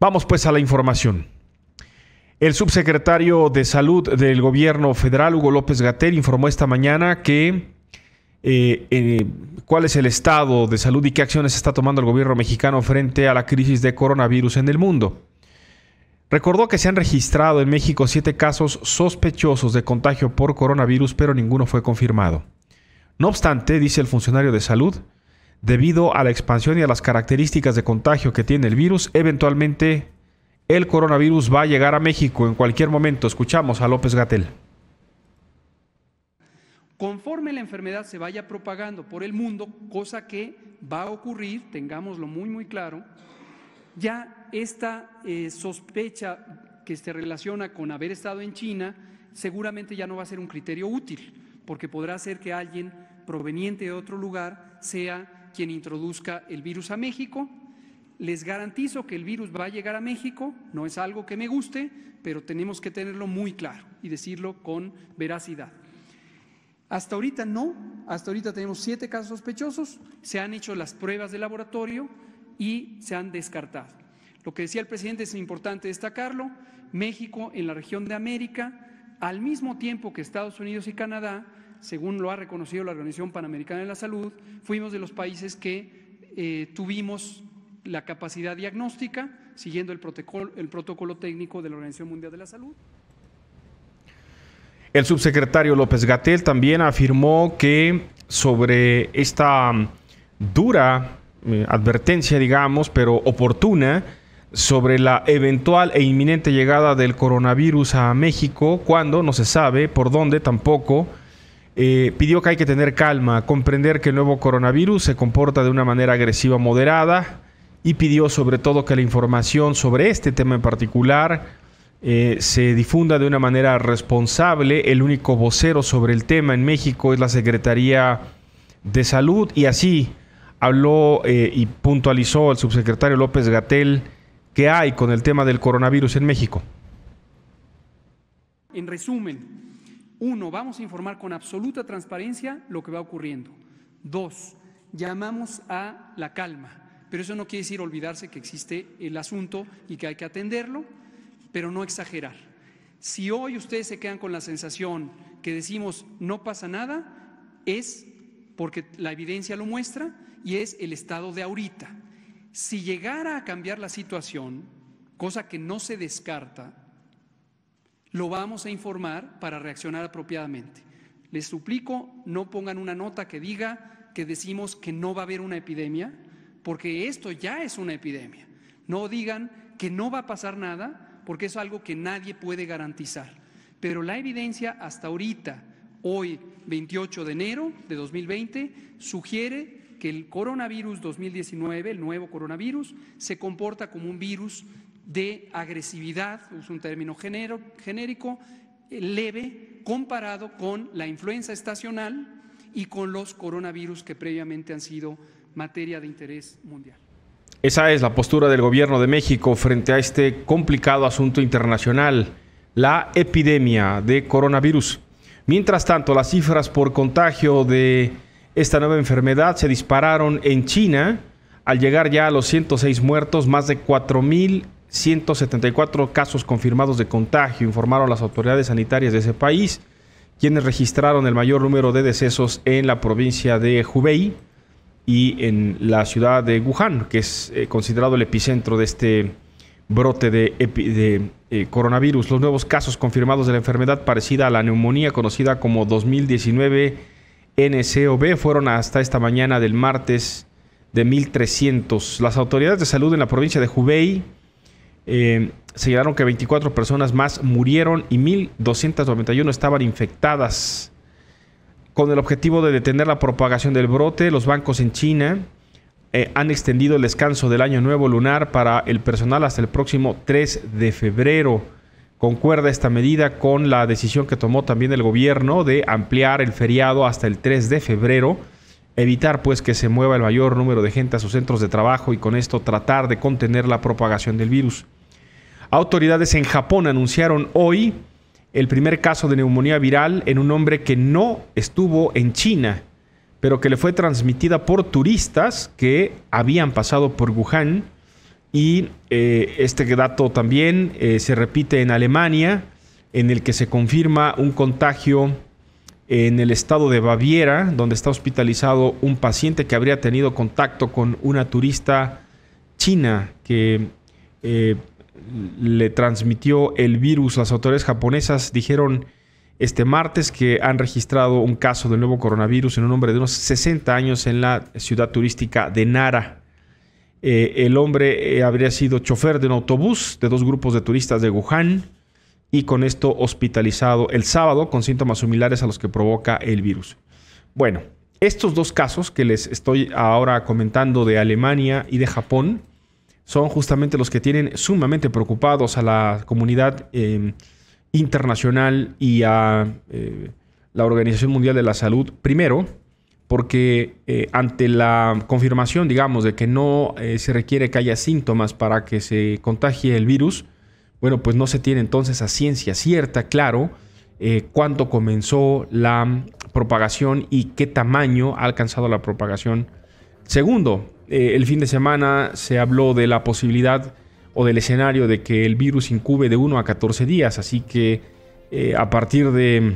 Vamos pues a la información. El subsecretario de Salud del Gobierno Federal, Hugo López Gatel, informó esta mañana que eh, eh, cuál es el estado de salud y qué acciones está tomando el gobierno mexicano frente a la crisis de coronavirus en el mundo. Recordó que se han registrado en México siete casos sospechosos de contagio por coronavirus, pero ninguno fue confirmado. No obstante, dice el funcionario de salud, Debido a la expansión y a las características de contagio que tiene el virus, eventualmente el coronavirus va a llegar a México en cualquier momento. Escuchamos a López Gatel. Conforme la enfermedad se vaya propagando por el mundo, cosa que va a ocurrir, tengámoslo muy, muy claro, ya esta eh, sospecha que se relaciona con haber estado en China seguramente ya no va a ser un criterio útil, porque podrá ser que alguien proveniente de otro lugar sea quien introduzca el virus a México. Les garantizo que el virus va a llegar a México, no es algo que me guste, pero tenemos que tenerlo muy claro y decirlo con veracidad. Hasta ahorita no, hasta ahorita tenemos siete casos sospechosos, se han hecho las pruebas de laboratorio y se han descartado. Lo que decía el presidente es importante destacarlo, México en la región de América al mismo tiempo que Estados Unidos y Canadá, según lo ha reconocido la Organización Panamericana de la Salud, fuimos de los países que eh, tuvimos la capacidad diagnóstica siguiendo el protocolo, el protocolo técnico de la Organización Mundial de la Salud. El subsecretario López Gatel también afirmó que sobre esta mm, dura eh, advertencia, digamos, pero oportuna, sobre la eventual e inminente llegada del coronavirus a México, cuando no se sabe, por dónde tampoco, eh, pidió que hay que tener calma, comprender que el nuevo coronavirus se comporta de una manera agresiva moderada y pidió sobre todo que la información sobre este tema en particular eh, se difunda de una manera responsable. El único vocero sobre el tema en México es la Secretaría de Salud y así habló eh, y puntualizó el subsecretario López Gatel ¿Qué hay con el tema del coronavirus en México? En resumen, uno, vamos a informar con absoluta transparencia lo que va ocurriendo. Dos, llamamos a la calma, pero eso no quiere decir olvidarse que existe el asunto y que hay que atenderlo, pero no exagerar. Si hoy ustedes se quedan con la sensación que decimos no pasa nada, es porque la evidencia lo muestra y es el estado de ahorita si llegara a cambiar la situación, cosa que no se descarta, lo vamos a informar para reaccionar apropiadamente. Les suplico, no pongan una nota que diga que decimos que no va a haber una epidemia, porque esto ya es una epidemia. No digan que no va a pasar nada, porque es algo que nadie puede garantizar. Pero la evidencia hasta ahorita, hoy 28 de enero de 2020, sugiere que el coronavirus 2019, el nuevo coronavirus, se comporta como un virus de agresividad, es un término genérico, eh, leve, comparado con la influenza estacional y con los coronavirus que previamente han sido materia de interés mundial. Esa es la postura del gobierno de México frente a este complicado asunto internacional, la epidemia de coronavirus. Mientras tanto, las cifras por contagio de esta nueva enfermedad se dispararon en China, al llegar ya a los 106 muertos, más de 4.174 casos confirmados de contagio, informaron las autoridades sanitarias de ese país, quienes registraron el mayor número de decesos en la provincia de Hubei y en la ciudad de Wuhan, que es eh, considerado el epicentro de este brote de, eh, coronavirus. Los nuevos casos confirmados de la enfermedad parecida a la neumonía conocida como 2019 NCOB fueron hasta esta mañana del martes de 1.300. Las autoridades de salud en la provincia de Hubei eh, señalaron que 24 personas más murieron y 1.291 estaban infectadas. Con el objetivo de detener la propagación del brote, los bancos en China eh, han extendido el descanso del año nuevo lunar para el personal hasta el próximo 3 de febrero. Concuerda esta medida con la decisión que tomó también el gobierno de ampliar el feriado hasta el 3 de febrero, evitar pues que se mueva el mayor número de gente a sus centros de trabajo y con esto tratar de contener la propagación del virus. Autoridades en Japón anunciaron hoy el primer caso de neumonía viral en un hombre que no estuvo en China, pero que le fue transmitida por turistas que habían pasado por Wuhan y eh, este dato también eh, se repite en Alemania, en el que se confirma un contagio en el estado de Baviera, donde está hospitalizado un paciente que habría tenido contacto con una turista china que eh, le transmitió el virus. Las autoridades japonesas dijeron este martes que han registrado un caso del nuevo coronavirus en un hombre de unos 60 años en la ciudad turística de Nara. Eh, el hombre eh, habría sido chofer de un autobús de dos grupos de turistas de Wuhan y con esto hospitalizado el sábado con síntomas similares a los que provoca el virus. Bueno, estos dos casos que les estoy ahora comentando de Alemania y de Japón son justamente los que tienen sumamente preocupados a la comunidad em, internacional y a eh, la Organización Mundial de la Salud. Primero, porque eh, ante la confirmación, digamos, de que no eh, se requiere que haya síntomas para que se contagie el virus, bueno, pues no se tiene entonces a ciencia cierta, claro, cuándo eh, cuánto comenzó la propagación y qué tamaño ha alcanzado la propagación. Segundo, el fin de semana se habló de la posibilidad o del escenario de que el virus incube de 1 a 14 días, así que a partir de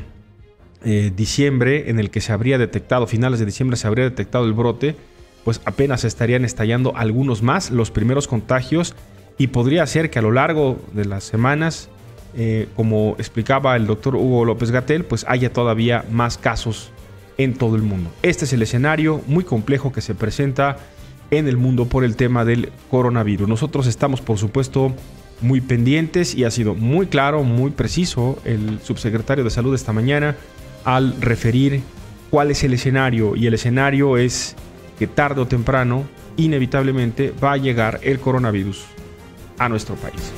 eh, diciembre en el que se habría detectado, finales de diciembre se habría detectado el brote, pues apenas estarían estallando algunos más, los primeros contagios, y podría ser que a lo largo de las semanas, eh, como explicaba el doctor Hugo López Gatel, pues haya todavía más casos en todo el mundo. Este es el escenario muy complejo que se presenta en el mundo por el tema del coronavirus. Nosotros estamos, por supuesto, muy pendientes y ha sido muy claro, muy preciso el subsecretario de Salud esta mañana al referir cuál es el escenario y el escenario es que tarde o temprano inevitablemente va a llegar el coronavirus a nuestro país.